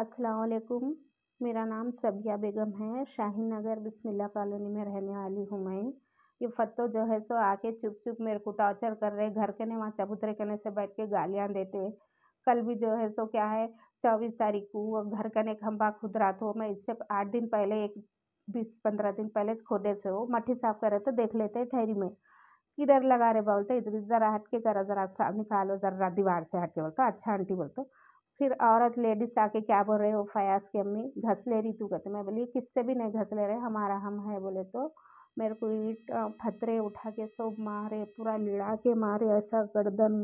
असलकुम मेरा नाम सबिया बेगम है शाहीन नगर बिस्मिल्ला कॉलोनी में रहने वाली हूँ मैं ये फत्तो जो है सो आके चुप चुप मेरे को टॉर्चर कर रहे घर के ने वहाँ चबूतरे कने से बैठ के गालियाँ देते कल भी जो है सो क्या है चौबीस तारीख को घर कने खम्बा खुद रात हो मैं इससे आठ दिन पहले एक बीस पंद्रह दिन पहले खोदे से हो मट्टी साफ करे तो देख लेते ठहरी में किधर लगा रहे बोलते इधर इधर हट के करा जरा निकालो जरा दीवार से हट के बोलते अच्छा आंटी बोलते फिर औरत लेडीज आके क्या बोल रहे हो फयाज की अम्मी घस ले रही तू कहते मैं बोली किससे भी नहीं घस ले रहे हमारा हम है बोले तो मेरे को ईट फतरे उठा के सब मारे पूरा लिड़ा के मारे ऐसा गर्दन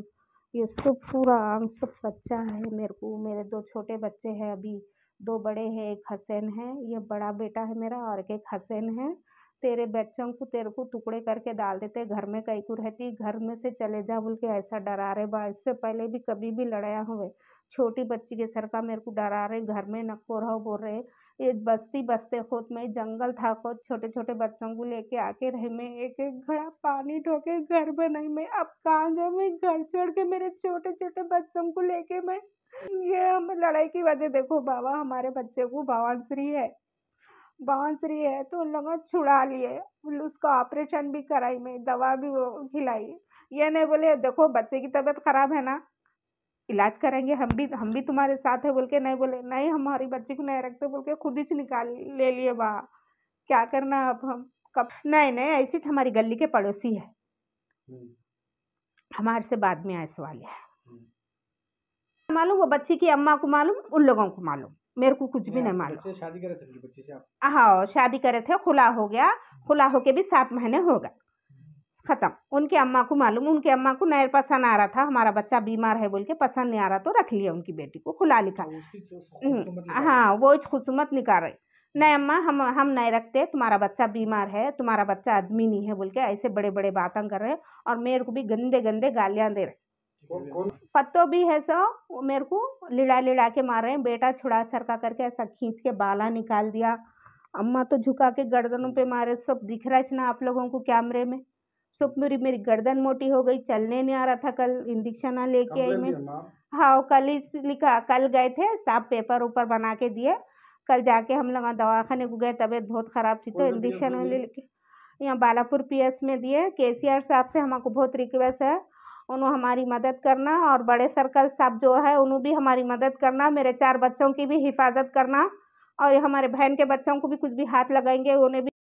ये सब पूरा आंग सब बच्चा है मेरे को मेरे दो छोटे बच्चे हैं अभी दो बड़े हैं एक हसैन है ये बड़ा बेटा है मेरा और एक हसैन है तेरे बच्चों को तेरे को टुकड़े करके डाल देते घर में कहीं को रहती घर में से चले जा बोल के ऐसा डरा रहे बा इससे पहले भी कभी भी लड़ाया हुए छोटी बच्ची के सर का मेरे को डरा रहे घर में नको रहो बोल रहे ये बस्ती बस्ते खुद में जंगल था खुद छोटे छोटे बच्चों को लेके आके रहे मैं एक एक घड़ा पानी ढोके घर बनाई मैं अब कहाँ जाऊँ मैं घर छोड़ के मेरे छोटे छोटे बच्चों को लेके मैं ये हम लड़ाई की वजह देखो बाबा हमारे बच्चे को भगवान श्री है बांसरी है तो उन लोगों छुड़ा लिए उसका ऑपरेशन भी कराई मैं दवा भी खिलाई ये नहीं बोले देखो बच्चे की तबीयत खराब है ना इलाज करेंगे हम भी हम भी तुम्हारे साथ है बोल के नहीं बोले नहीं हमारी बच्चे को नहीं रखते बोल के खुद ही निकाल ले लिए वाह क्या करना अब हम कब नहीं नहीं ऐसी तो हमारी गली के पड़ोसी है हम्म। हमारे से बाद में आए सवाल है हम्म। मालूम वो बच्चे की अम्मा को मालूम उन लोगों को मालूम मेरे को कुछ भी हाँ, नहीं तो मालूम शादी करे थे हाँ शादी करे थे खुला हो गया हाँ। खुला होके भी सात महीने हो गए ख़त्म उनके अम्मा को मालूम उनके अम्मा को नहर पसंद आ रहा था हमारा बच्चा बीमार है बोल के पसंद नहीं आ रहा तो रख लिया उनकी बेटी को खुला लिखा हाँ वो तो हम्म। खुशमत निकाल हाँ, रही नहीं अम्मा हम हम नहीं रखते तुम्हारा बच्चा बीमार है तुम्हारा बच्चा आदमी नहीं है बोल के ऐसे बड़े बड़े बातें कर रहे हैं और मेरे को भी गंदे गंदे गालियाँ दे रहे पत्तो भी है सो वो मेरे को लिड़ा लिड़ा के मार रहे हैं बेटा छुड़ा सरका करके ऐसा खींच के बाला निकाल दिया अम्मा तो झुका के गर्दनों पे मारे सब दिख रहा है ना आप लोगों को कैमरे में सब मेरी मेरी गर्दन मोटी हो गई चलने नहीं आ रहा था कल इंजेक्शन लेके आई मैं हाँ कल इस लिखा कल गए थे साफ पेपर ऊपर बना के दिए कल जाके हम लोग दवाखाने को गए तबीयत बहुत ख़राब थी तो इंजेक्शन लेके यहाँ बालापुर पीएस में दिए के साहब से हमको बहुत रिक्वेस्ट है उन्होंने हमारी मदद करना और बड़े सर्कल साहब जो है उन्होंने भी हमारी मदद करना मेरे चार बच्चों की भी हिफाजत करना और हमारे बहन के बच्चों को भी कुछ भी हाथ लगाएंगे उन्हें भी